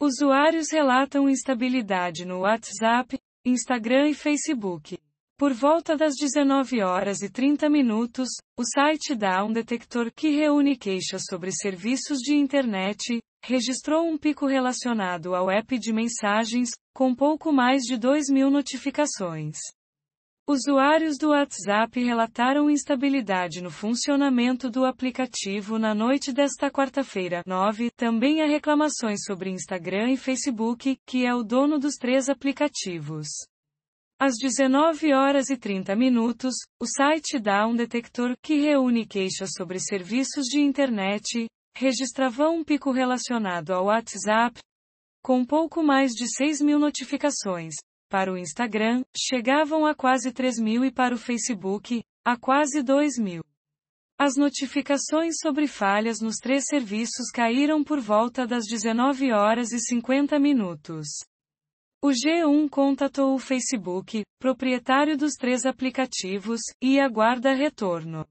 Usuários relatam instabilidade no WhatsApp, Instagram e Facebook. Por volta das 19 horas e 30 minutos, o site dá um detector que reúne queixas sobre serviços de internet, registrou um pico relacionado ao app de mensagens, com pouco mais de 2 mil notificações. Usuários do WhatsApp relataram instabilidade no funcionamento do aplicativo na noite desta quarta-feira, 9. Também há reclamações sobre Instagram e Facebook, que é o dono dos três aplicativos. Às 19 horas e 30 minutos, o site dá um detector que reúne queixas sobre serviços de internet, registrava um pico relacionado ao WhatsApp, com pouco mais de 6 mil notificações, para o Instagram, chegavam a quase 3 mil e para o Facebook, a quase 2 mil. As notificações sobre falhas nos três serviços caíram por volta das 19 horas e 50 minutos. O G1 contatou o Facebook, proprietário dos três aplicativos, e aguarda retorno.